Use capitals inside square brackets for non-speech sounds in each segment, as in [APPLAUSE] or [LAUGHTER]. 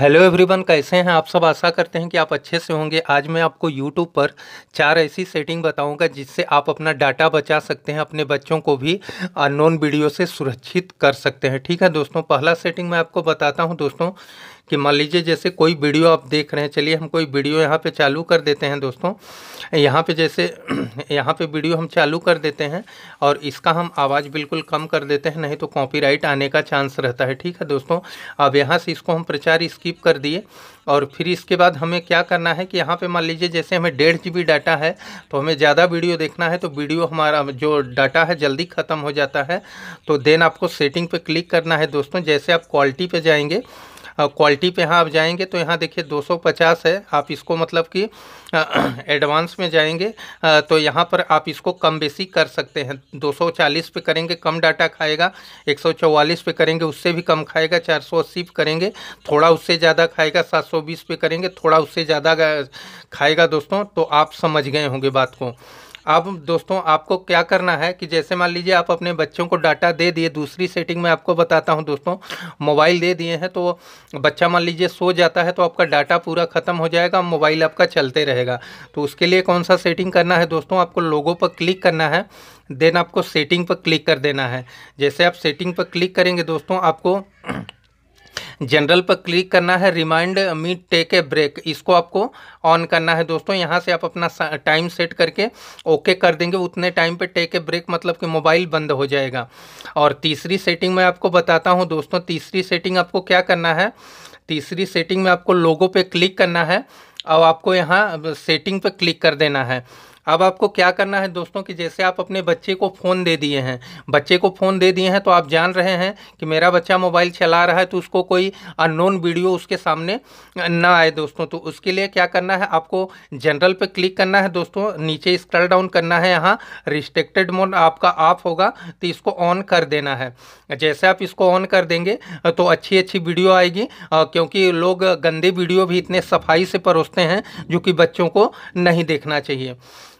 hello everyone कैसे हैं आप सब आशा करते हैं कि आप अच्छे से होंगे आज मैं आपको यूट्यूब पर चार ऐसी सेटिंग बताऊंगा जिससे आप अपना डाटा बचा सकते हैं अपने बच्चों को भी अननोन वीडियो से सुरक्षित कर सकते हैं ठीक है दोस्तों पहला सेटिंग मैं आपको बताता हूं दोस्तों कि मान लीजिए जैसे कोई वीडियो आप देख रहे हैं चलिए हम कोई वीडियो यहाँ पे चालू कर देते हैं दोस्तों यहाँ पे जैसे [CLEARS THROAT] यहाँ पे वीडियो हम चालू कर देते हैं और इसका हम आवाज़ बिल्कुल कम कर देते हैं नहीं तो कॉपीराइट आने का चांस रहता है ठीक है दोस्तों अब यहाँ से इसको हम प्रचार स्किप कर दिए और फिर इसके बाद हमें क्या करना है कि यहाँ पे मान लीजिए जैसे हमें डेढ़ जी डाटा है तो हमें ज़्यादा वीडियो देखना है तो वीडियो हमारा जो डाटा है जल्दी ख़त्म हो जाता है तो देन आपको सेटिंग पे क्लिक करना है दोस्तों जैसे आप क्वालिटी पे जाएंगे क्वालिटी पे यहाँ आप जाएंगे तो यहाँ देखिए 250 है आप इसको मतलब कि एडवांस [CLEARS THROAT] में जाएंगे तो यहाँ पर आप इसको कम बेसी कर सकते हैं 240 पे करेंगे कम डाटा खाएगा 144 पे करेंगे उससे भी कम खाएगा 480 पे करेंगे थोड़ा उससे ज़्यादा खाएगा 720 पे करेंगे थोड़ा उससे ज़्यादा खाएगा दोस्तों तो आप समझ गए होंगे बात को अब दोस्तों आपको क्या करना है कि जैसे मान लीजिए आप अपने बच्चों को डाटा दे दिए दूसरी सेटिंग में आपको बताता हूँ दोस्तों मोबाइल दे दिए हैं तो बच्चा मान लीजिए सो जाता है तो आपका डाटा पूरा ख़त्म हो जाएगा मोबाइल आपका चलते रहेगा तो उसके लिए कौन सा सेटिंग करना है दोस्तों आपको लोगों पर क्लिक करना है देन आपको सेटिंग पर क्लिक कर देना है जैसे आप सेटिंग पर क्लिक करेंगे दोस्तों आपको जनरल पर क्लिक करना है remind me take a break इसको आपको ऑन करना है दोस्तों यहाँ से आप अपना टाइम सेट करके ओके कर देंगे उतने टाइम पे टेक ए ब्रेक मतलब कि मोबाइल बंद हो जाएगा और तीसरी सेटिंग मैं आपको बताता हूँ दोस्तों तीसरी सेटिंग आपको क्या करना है तीसरी सेटिंग में आपको लोगों पे क्लिक करना है और आपको यहाँ सेटिंग पे क्लिक कर देना है अब आपको क्या करना है दोस्तों कि जैसे आप अपने बच्चे को फ़ोन दे दिए हैं बच्चे को फ़ोन दे दिए हैं तो आप जान रहे हैं कि मेरा बच्चा मोबाइल चला रहा है तो उसको कोई अननोन वीडियो उसके सामने ना आए दोस्तों तो उसके लिए क्या करना है आपको जनरल पर क्लिक करना है दोस्तों नीचे स्क्रल डाउन करना है यहाँ रिस्ट्रिक्टेड मोड आपका ऑफ होगा तो इसको ऑन कर देना है जैसे आप इसको ऑन कर देंगे तो अच्छी अच्छी वीडियो आएगी क्योंकि लोग गंदे वीडियो भी इतने सफाई से परोसते हैं जो कि बच्चों को नहीं देखना चाहिए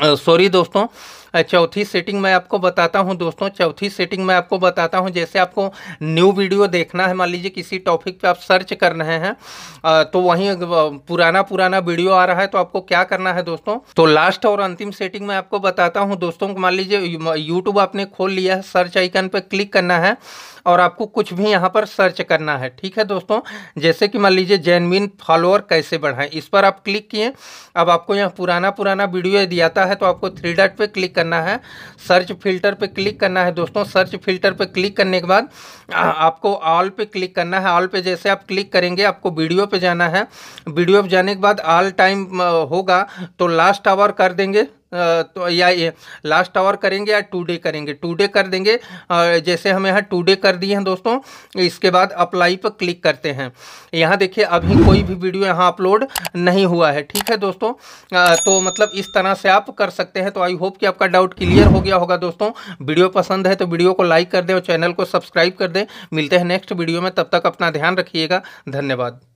सॉरी दोस्तों चौथी सेटिंग मैं आपको बताता हूं दोस्तों चौथी सेटिंग मैं आपको बताता हूं जैसे आपको न्यू वीडियो देखना है मान लीजिए किसी टॉपिक पे आप सर्च कर रहे हैं तो वहीं पुराना पुराना वीडियो आ रहा है तो आपको क्या करना है दोस्तों तो लास्ट और अंतिम सेटिंग मैं आपको बताता हूँ दोस्तों मान लीजिए यूट्यूब आपने खोल लिया है सर्च आइकन पर क्लिक करना है और आपको कुछ भी यहाँ पर सर्च करना है ठीक है दोस्तों जैसे कि मान लीजिए जेनविन फॉलोअर कैसे बढ़ाएं इस पर आप क्लिक किए अब आपको यहाँ पुराना पुराना वीडियो दिया था करता है तो आपको थ्री डॉट पे क्लिक करना है सर्च फिल्टर पे क्लिक करना है दोस्तों सर्च फिल्टर पे क्लिक करने के बाद आपको ऑल पे क्लिक करना है ऑल पे जैसे आप क्लिक करेंगे आपको वीडियो पे जाना है वीडियो पे जाने के बाद ऑल टाइम होगा तो लास्ट आवर कर देंगे तो या लास्ट आवर करेंगे या टू डे करेंगे टू डे कर देंगे जैसे हम यहाँ टू डे कर दिए हैं दोस्तों इसके बाद अप्लाई पर क्लिक करते हैं यहाँ देखिए अभी कोई भी वीडियो यहाँ अपलोड नहीं हुआ है ठीक है दोस्तों तो मतलब इस तरह से आप कर सकते हैं तो आई होप कि आपका डाउट क्लियर हो गया होगा दोस्तों वीडियो पसंद है तो वीडियो को लाइक कर दें और चैनल को सब्सक्राइब कर दें मिलते हैं नेक्स्ट वीडियो में तब तक अपना ध्यान रखिएगा धन्यवाद